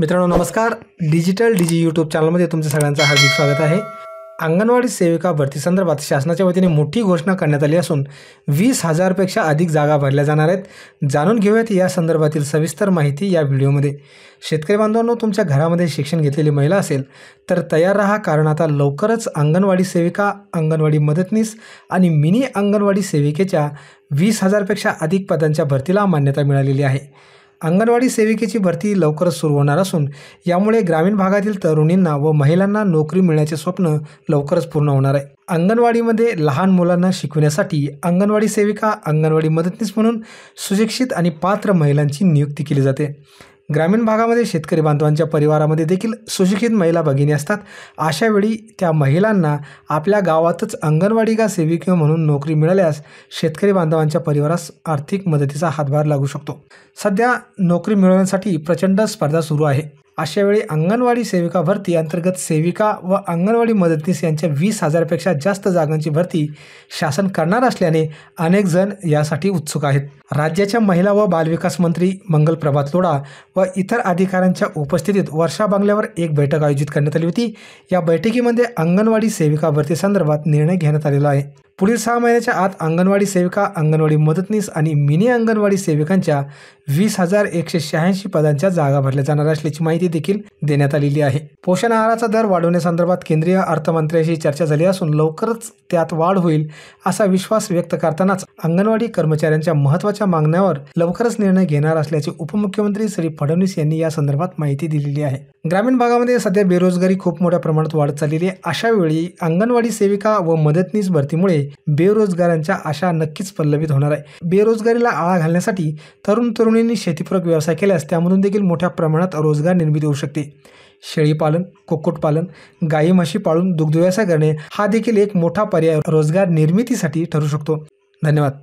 मित्रांनो नमस्कार डिजिटल डिजी यूट्यूब चॅनलमध्ये तुमचं सगळ्यांचं हार्दिक स्वागत आहे अंगणवाडी सेविका भरती संदर्भात शासनाच्या वतीने मोठी घोषणा करण्यात आली असून वीस हजारपेक्षा अधिक जागा भरल्या जाणार आहेत जाणून घेऊयात या संदर्भातील सविस्तर माहिती या व्हिडिओमध्ये शेतकरी बांधवांनो तुमच्या घरामध्ये शिक्षण घेतलेली महिला असेल तर तयार राहा कारण आता लवकरच अंगणवाडी सेविका अंगणवाडी मदतनीस आणि मिनी अंगणवाडी सेविकेच्या वीस हजारपेक्षा अधिक पदांच्या भरतीला मान्यता मिळालेली आहे अंगणवाडी सेविकेची भरती लवकरच सुरू होणार असून यामुळे ग्रामीण भागातील तरुणींना व महिलांना नोकरी मिळण्याचे स्वप्न लवकरच पूर्ण होणार आहे अंगणवाडीमध्ये लहान मुलांना शिकविण्यासाठी अंगणवाडी सेविका अंगणवाडी मदतनीस म्हणून सुशिक्षित आणि पात्र महिलांची नियुक्ती केली जाते ग्रामीण भागामध्ये शेतकरी बांधवांच्या परिवारामध्ये देखील सुशिक्षित महिला भगिनी असतात अशावेळी त्या महिलांना आपल्या गावातच अंगणवाडी का सेविका म्हणून नोकरी मिळाल्यास शेतकरी बांधवांच्या परिवारास आर्थिक मदतीचा हातभार लागू शकतो सध्या नोकरी मिळवण्यासाठी प्रचंड स्पर्धा सुरू आहे अशावेळी अंगणवाडी सेविका भरती अंतर्गत सेविका व अंगणवाडी मदतनीस यांच्या वीस हजारपेक्षा जास्त जागांची भरती शासन करणार असल्याने अनेक जण यासाठी उत्सुक आहेत राज्याच्या महिला व बालविकास मंत्री मंगल प्रभात लोडा व इतर अधिकाऱ्यांच्या उपस्थितीत वर्षा बांगल्यावर एक बैठक आयोजित करण्यात आली होती या बैठकीमध्ये अंगणवाडी सेविका भरती संदर्भात निर्णय घेण्यात आलेला आहे पुढील सहा महिन्याच्या आत अंगणवाडी सेविका अंगणवाडी मदतनीस आणि मिनी अंगणवाडी सेविकांच्या वीस हजार एकशे शहाऐंशी पदांच्या जागा भरल्या जाणार असल्याची माहिती देखील देण्यात आलेली आहे पोषण आहाराचा दर वाढवण्यासंदर्भात केंद्रीय अर्थमंत्र्यांशी चर्चा झाली असून लवकरच त्यात वाढ होईल असा विश्वास व्यक्त करतानाच अंगणवाडी कर्मचाऱ्यांच्या महत्वाच्या मागण्यावर लवकरच निर्णय घेणार असल्याचे उपमुख्यमंत्री श्री फडणवीस यांनी या संदर्भात माहिती दिलेली आहे ग्रामीण भागामध्ये सध्या बेरोजगारी खूप मोठ्या प्रमाणात वाढत चाललेली आहे अशा वेळी अंगणवाडी सेविका व मदतनीस भरतीमुळे बेरोजगारांच्या आशा नक्कीच प्रलंबित होणार आहे बेरोजगारीला आळा घालण्यासाठी तरुण तरुणींनी शेतीपूरक व्यवसाय केल्यास त्यामधून देखील मोठ्या प्रमाणात रोजगार निर्मिती होऊ शकते शेळीपालन कुक्कुटपालन गाई म्हशी पाळून दुग्धव्यवसाय करणे हा देखील एक मोठा पर्याय रोजगार निर्मितीसाठी ठरू शकतो धन्यवाद